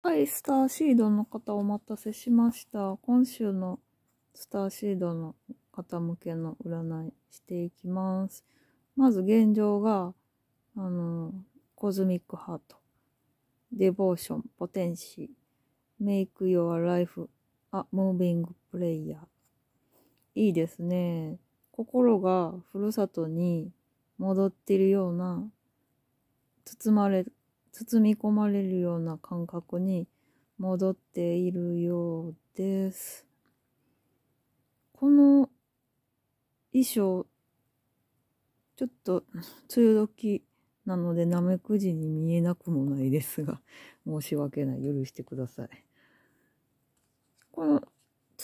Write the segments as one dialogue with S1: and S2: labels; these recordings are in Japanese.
S1: はい、スターシードの方お待たせしました。今週のスターシードの方向けの占いしていきます。まず現状が、あの、コズミックハート、デボーション、ポテンシー、メイクヨアライフ、あ、ムービングプレイヤー。いいですね。心がふるさとに戻っているような、包まれ包み込まれるような感覚に戻っているようです。この衣装、ちょっと梅雨時なのでナメクジに見えなくもないですが、申し訳ない。許してください。この梅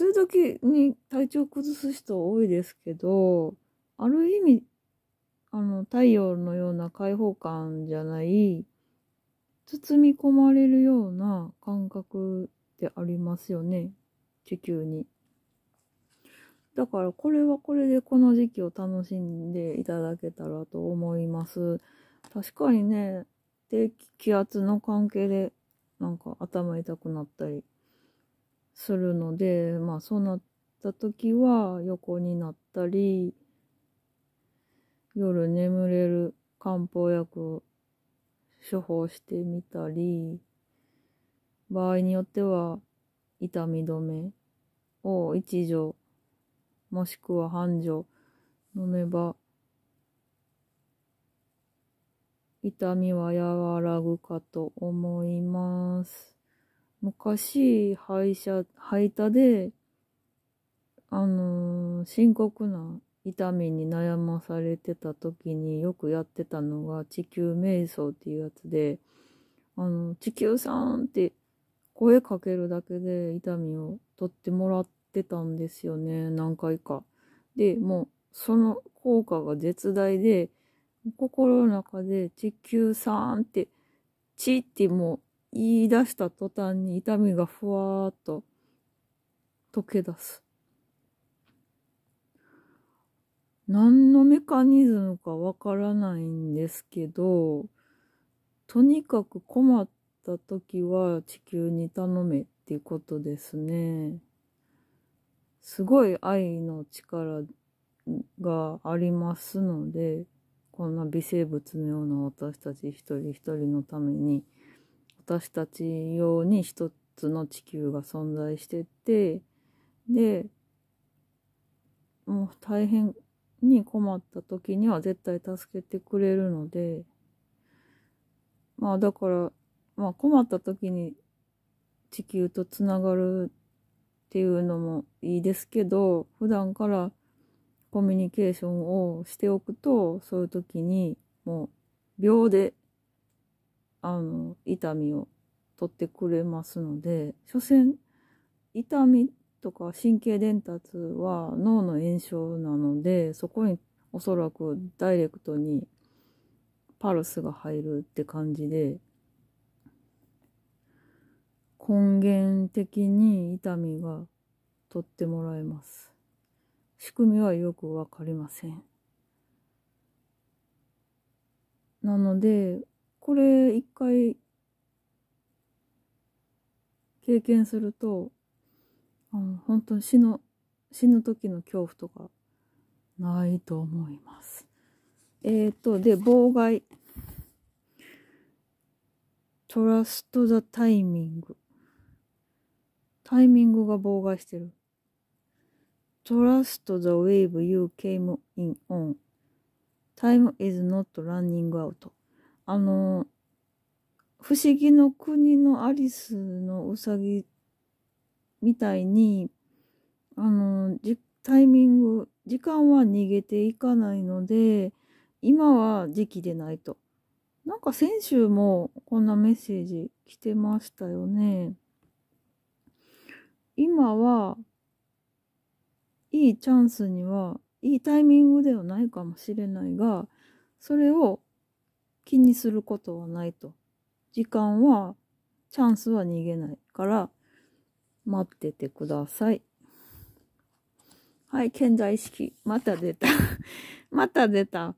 S1: 雨時に体調崩す人多いですけど、ある意味、あの、太陽のような開放感じゃない、包み込まれるような感覚でありますよね。地球に。だからこれはこれでこの時期を楽しんでいただけたらと思います。確かにね、低気圧の関係でなんか頭痛くなったりするので、まあそうなった時は横になったり、夜眠れる漢方薬処方してみたり、場合によっては痛み止めを一錠もしくは半錠飲めば痛みは和らぐかと思います。昔、歯医者、歯医者で、あのー、深刻な痛みに悩まされてた時によくやってたのが地球瞑想っていうやつで、あの、地球さんって声かけるだけで痛みを取ってもらってたんですよね、何回か。で、もうその効果が絶大で、心の中で地球さんって、地ってもう言い出した途端に痛みがふわーっと溶け出す。何のメカニズムかわからないんですけど、とにかく困った時は地球に頼めっていうことですね。すごい愛の力がありますので、こんな微生物のような私たち一人一人のために、私たち用に一つの地球が存在してて、で、もう大変に困った時には絶対助けてくれるので、まあだから、まあ困った時に地球とつながるっていうのもいいですけど、普段からコミュニケーションをしておくと、そういう時にもう秒で、あの、痛みを取ってくれますので、所詮痛みとか神経伝達は脳の炎症なのでそこにおそらくダイレクトにパルスが入るって感じで根源的に痛みが取ってもらえます仕組みはよくわかりませんなのでこれ一回経験するとうん、本当に死の死ぬ時の恐怖とかないと思います。えっ、ー、と、で、妨害。トラスト・ザ・タイミング。タイミングが妨害してる。トラストザウェイブユー e you came in on. Time is not running out. あの、不思議の国のアリスのうさぎみたいにあのタイミング時間は逃げていかないので今は時期でないとなんか先週もこんなメッセージ来てましたよね今はいいチャンスにはいいタイミングではないかもしれないがそれを気にすることはないと時間はチャンスは逃げないから待っててください。はい、健在意識。また出た。また出た。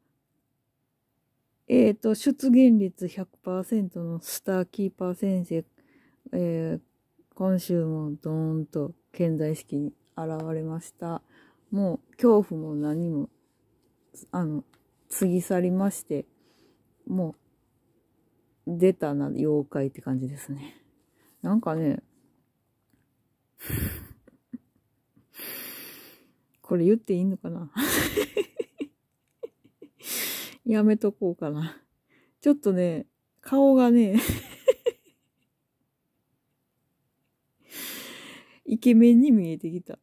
S1: えっ、ー、と、出現率100%のスターキーパー先生、えー、今週もドーンと健在意識に現れました。もう恐怖も何も、あの、過ぎ去りまして、もう、出たな、妖怪って感じですね。なんかね、これ言っていいのかな やめとこうかな。ちょっとね、顔がね イケメンに見えてきた。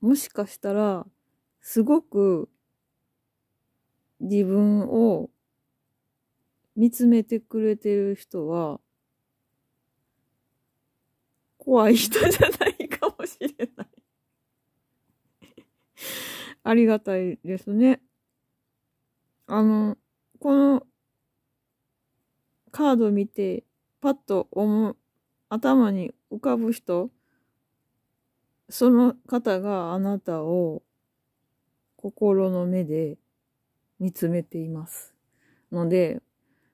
S1: もしかしたら、すごく自分を見つめてくれてる人は、怖い人じゃないかもしれないありがたいですね。あの、このカード見て、パッと思う、頭に浮かぶ人、その方があなたを心の目で見つめています。ので、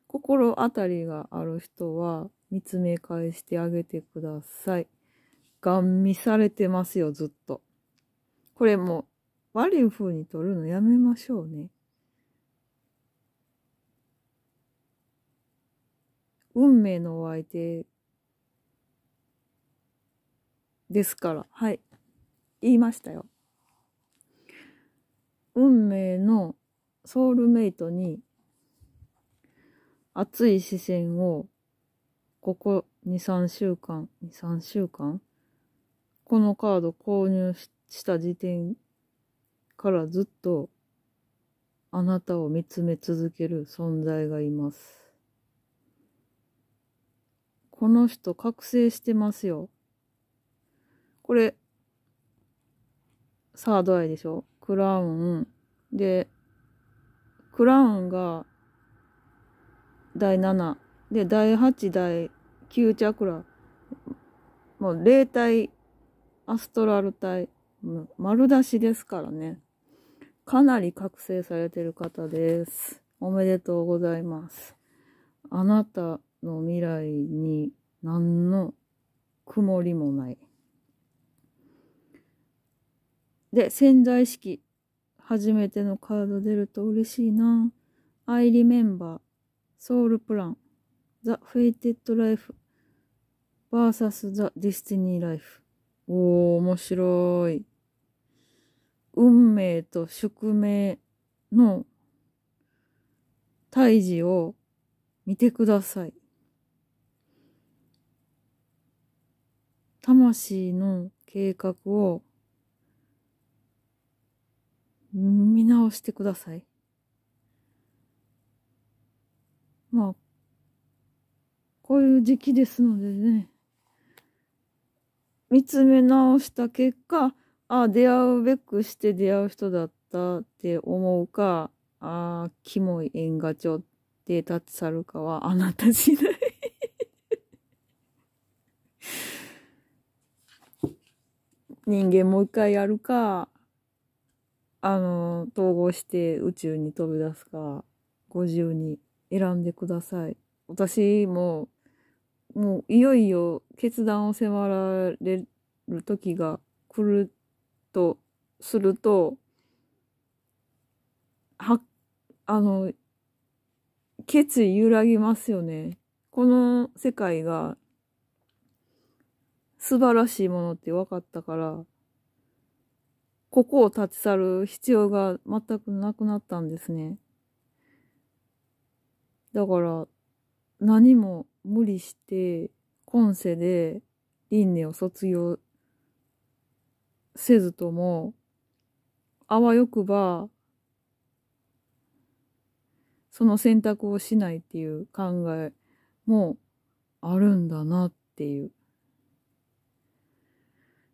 S1: 心当たりがある人は、見つめ返してあげてください。ガン見されてますよ、ずっと。これもう、悪い風に撮るのやめましょうね。運命のお相手ですから、はい。言いましたよ。運命のソウルメイトに熱い視線をここ2、3週間、2、3週間このカード購入した時点からずっとあなたを見つめ続ける存在がいます。この人覚醒してますよ。これ、サードアイでしょクラウン。で、クラウンが第7。で、第8、第9チャクラ、もう霊体、アストラル体、丸出しですからね。かなり覚醒されてる方です。おめでとうございます。あなたの未来に何の曇りもない。で、潜在意識。初めてのカード出ると嬉しいな。I remember. Soul Plan. The Fated Life. vs the destiny life。おー、面白い。運命と宿命の胎児を見てください。魂の計画を見直してください。まあ、こういう時期ですのでね。見つめ直した結果、あ、出会うべくして出会う人だったって思うか、あ、キモい縁がちょって立ち去るかはあなた次第 人間もう一回やるか、あの、統合して宇宙に飛び出すか、ご自由に選んでください。私ももういよいよ決断を迫られる時が来るとすると、は、あの、決意揺らぎますよね。この世界が素晴らしいものって分かったから、ここを立ち去る必要が全くなくなったんですね。だから、何も無理して、今世で輪廻を卒業せずとも、あわよくば、その選択をしないっていう考えもあるんだなっていう。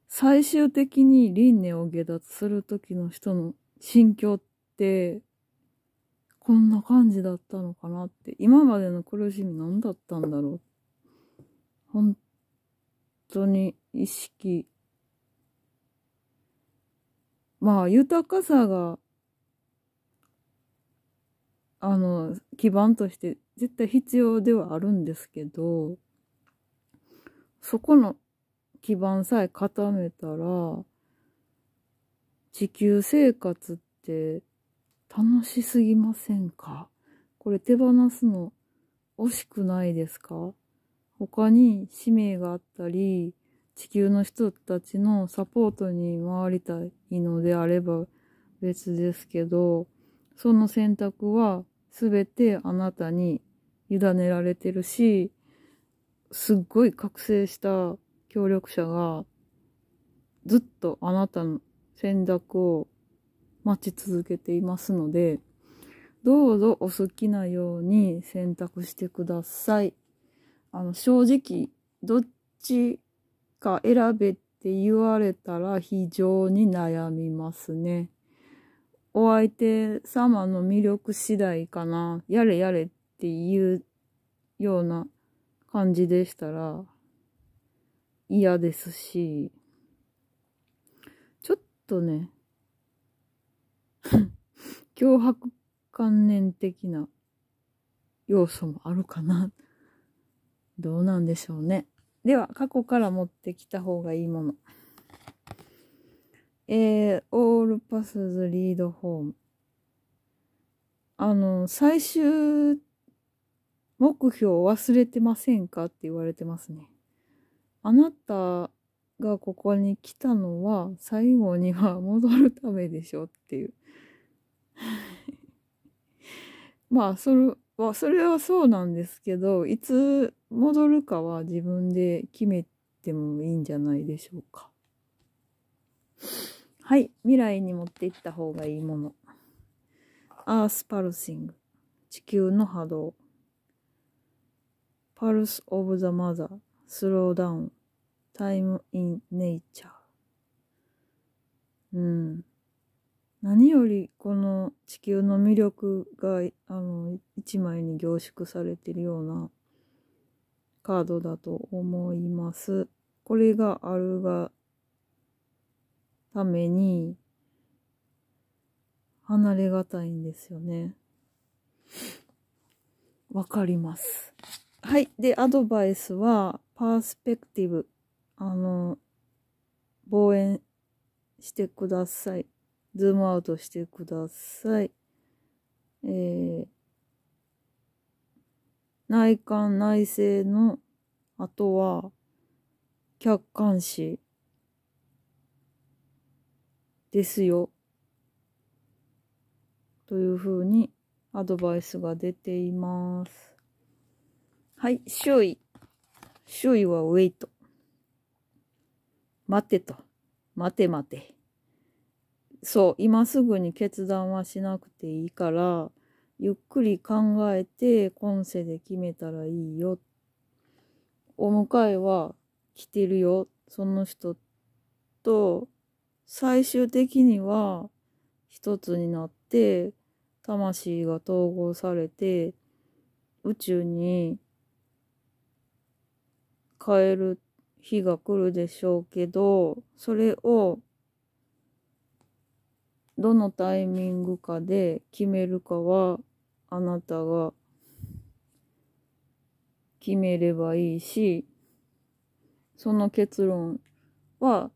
S1: 最終的に輪廻を下脱するときの人の心境ってこんな感じだったのかなって、今までの苦しみ何だったんだろう。本当に意識。まあ、豊かさが、あの、基盤として絶対必要ではあるんですけど、そこの基盤さえ固めたら、地球生活って楽しすぎませんかこれ手放すの惜しくないですか他に使命があったり、地球の人たちのサポートに回りたいのであれば別ですけど、その選択は全てあなたに委ねられてるし、すっごい覚醒した協力者がずっとあなたの選択を待ち続けていますので、どうぞお好きなように選択してください。あの、正直、どっちか選べって言われたら非常に悩みますね。お相手様の魅力次第かな、やれやれっていうような感じでしたら嫌ですし、ちょっとね、脅迫観念的な要素もあるかな。どうなんでしょうね。では、過去から持ってきた方がいいもの。えー、オールパスズリードホーム。あの、最終目標を忘れてませんかって言われてますね。あなたがここに来たのは最後には戻るためでしょっていう まあそれはそれはそうなんですけどいつ戻るかは自分で決めてもいいんじゃないでしょうかはい未来に持っていった方がいいものアースパルシング地球の波動パルス・オブ・ザ・マザースローダウンタイムインネイチャー。うん。何よりこの地球の魅力があの一枚に凝縮されてるようなカードだと思います。これがあるがために離れがたいんですよね。わかります。はい。で、アドバイスは、パースペクティブあの、望遠してください。ズームアウトしてください。えー、内観内政の、あとは、客観視ですよ。というふうにアドバイスが出ています。はい、周囲。周囲はウェイト。待てと。待て待て。そう、今すぐに決断はしなくていいから、ゆっくり考えて、今世で決めたらいいよ。お迎えは来てるよ。その人と、最終的には一つになって、魂が統合されて、宇宙に変える日が来るでしょうけど、それをどのタイミングかで決めるかはあなたが決めればいいし、その結論は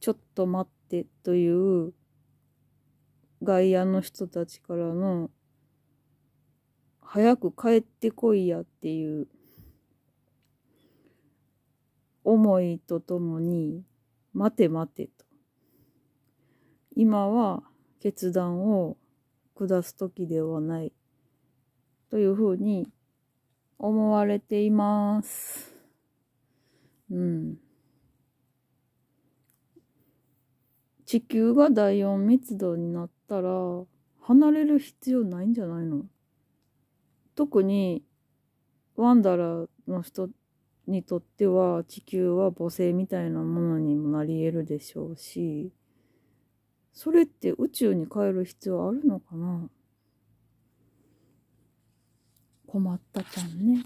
S1: ちょっと待ってという外野の人たちからの早く帰ってこいやっていう思いとともに、待て待てと。今は決断を下す時ではない。というふうに思われています。うん。地球が第四密度になったら離れる必要ないんじゃないの特にワンダラの人にとっては地球は母性みたいなものにもなり得るでしょうしそれって宇宙に帰る必要あるのかな困ったちゃんね。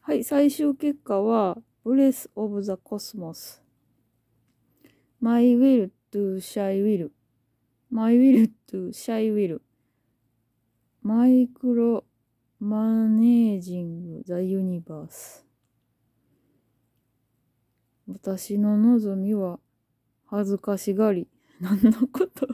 S1: はい、最終結果は、b l ス・ s s of the Cosmos。My will to shy will.My will to shy will. マイクロマネージング・ザ・ユニバース。私の望みは恥ずかしがり。何のこと